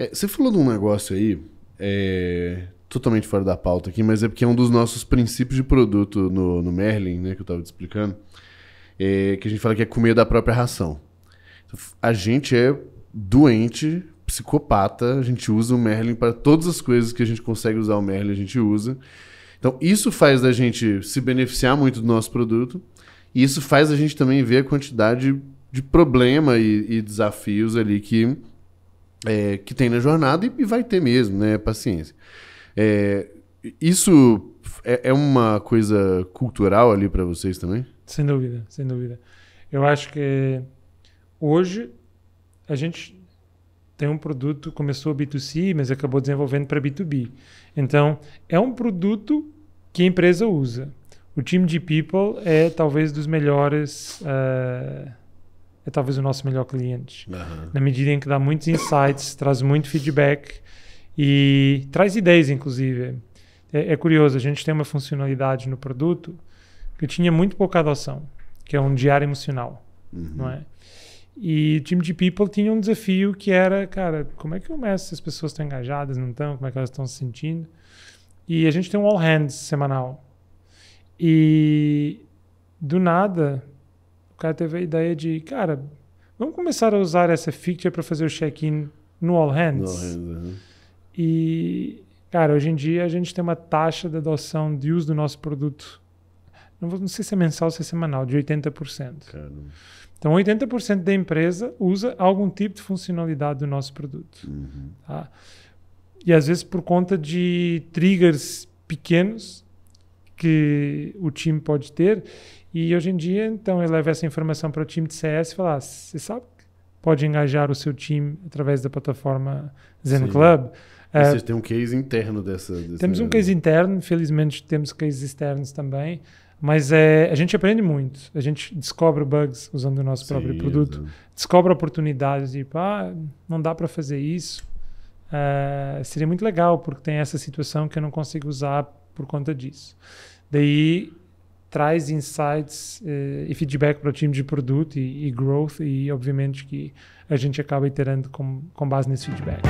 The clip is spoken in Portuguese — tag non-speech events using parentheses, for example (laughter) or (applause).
É, você falou de um negócio aí, é, totalmente fora da pauta aqui, mas é porque é um dos nossos princípios de produto no, no Merlin, né, que eu estava te explicando, é, que a gente fala que é comer da própria ração. A gente é doente, psicopata, a gente usa o Merlin para todas as coisas que a gente consegue usar o Merlin, a gente usa. Então, isso faz a gente se beneficiar muito do nosso produto, e isso faz a gente também ver a quantidade de problema e, e desafios ali que é, que tem na jornada e, e, vai ter mesmo, né? Paciência. É, isso é, é, uma coisa cultural ali para vocês também? Sem dúvida, sem dúvida. Eu acho que hoje a gente tem um produto, começou B2C, mas acabou desenvolvendo para B2B. Então, é um produto que a empresa usa. O time de people é talvez dos melhores uh, é talvez o nosso melhor cliente. Uhum. Na medida em que dá muitos insights, (coughs) traz muito feedback e traz ideias, inclusive. É, é, curioso, a gente tem uma funcionalidade no produto que tinha muito pouca adoção, que é um diário emocional, uhum. não é? E o time de people tinha um desafio que era, cara, como é que eu meço se as pessoas estão engajadas, não estão, como é que elas estão se sentindo? E a gente tem um all hands semanal. E do nada, cara teve a ideia de, cara, vamos começar a usar essa feature para fazer o check-in no All Hands. No all hands uhum. E, cara, hoje em dia a gente tem uma taxa de adoção de uso do nosso produto, não, vou, não sei se é mensal ou se é semanal, de 80%. Caramba. Então, 80% da empresa usa algum tipo de funcionalidade do nosso produto. Uhum. Tá? E às vezes por conta de triggers pequenos que o time pode ter e hoje em dia, então, eu levo essa informação para o time de CS e falar: ah, você sabe que pode engajar o seu time através da plataforma Zen Sim. Club? É, vocês têm um case interno dessa. dessa temos um case interno, felizmente temos cases externos também. Mas é, a gente aprende muito. A gente descobre bugs usando o nosso Sim, próprio produto, descobre oportunidades, e tipo, ah, não dá para fazer isso. Uh, seria muito legal, porque tem essa situação que eu não consigo usar por conta disso. Daí traz insights eh, e feedback para o time de produto e, e, growth e obviamente que a gente acaba iterando com, com base nesse feedback.